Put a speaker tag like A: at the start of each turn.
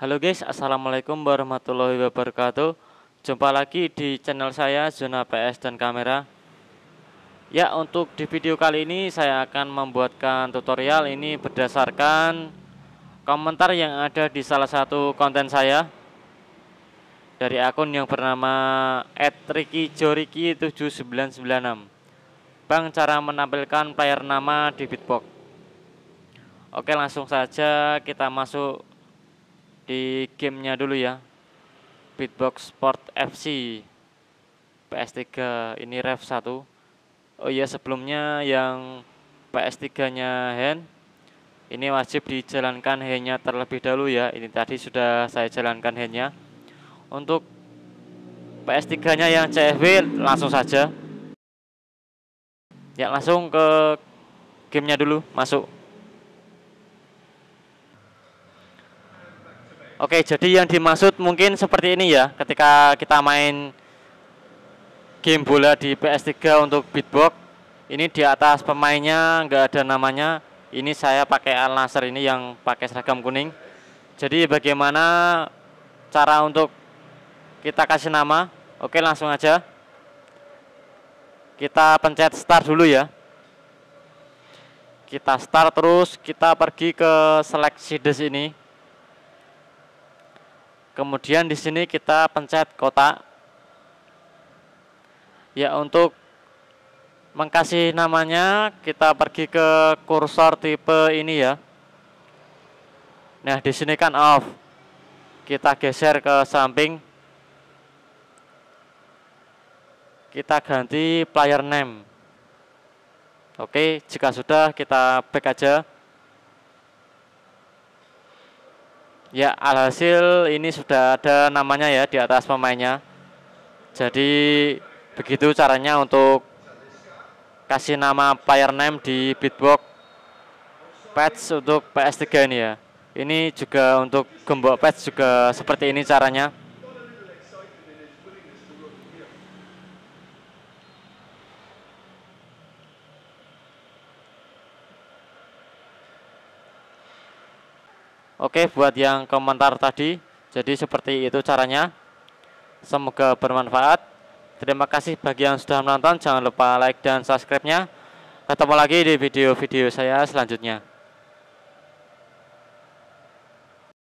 A: Halo guys, Assalamualaikum warahmatullahi wabarakatuh Jumpa lagi di channel saya Zona PS dan Kamera Ya, untuk di video kali ini saya akan membuatkan tutorial ini berdasarkan komentar yang ada di salah satu konten saya Dari akun yang bernama @rikijoriki7996 Bang, cara menampilkan player nama di Bitbox. Oke, langsung saja kita masuk di gamenya dulu ya Beatbox Sport FC PS3 ini ref 1 oh iya sebelumnya yang PS3 nya hand ini wajib dijalankan handnya terlebih dahulu ya ini tadi sudah saya jalankan handnya untuk PS3 nya yang CFW langsung saja ya langsung ke gamenya dulu masuk Oke, jadi yang dimaksud mungkin seperti ini ya, ketika kita main game bola di PS3 untuk beatbox, ini di atas pemainnya nggak ada namanya. Ini saya pakai Al Nasr ini yang pakai seragam kuning. Jadi bagaimana cara untuk kita kasih nama? Oke, langsung aja. Kita pencet start dulu ya. Kita start terus kita pergi ke seleksi des ini. Kemudian di sini kita pencet kotak. Ya untuk mengkasih namanya kita pergi ke kursor tipe ini ya. Nah, di sini kan off. Kita geser ke samping. Kita ganti player name. Oke, jika sudah kita back aja. Ya, alhasil ini sudah ada namanya ya di atas pemainnya. Jadi begitu caranya untuk kasih nama player name di Beatbox patch untuk PS3 ini ya. Ini juga untuk gembok patch juga seperti ini caranya. Oke, buat yang komentar tadi, jadi seperti itu caranya. Semoga bermanfaat. Terima kasih bagi yang sudah menonton. Jangan lupa like dan subscribe-nya. Ketemu lagi di video-video saya selanjutnya.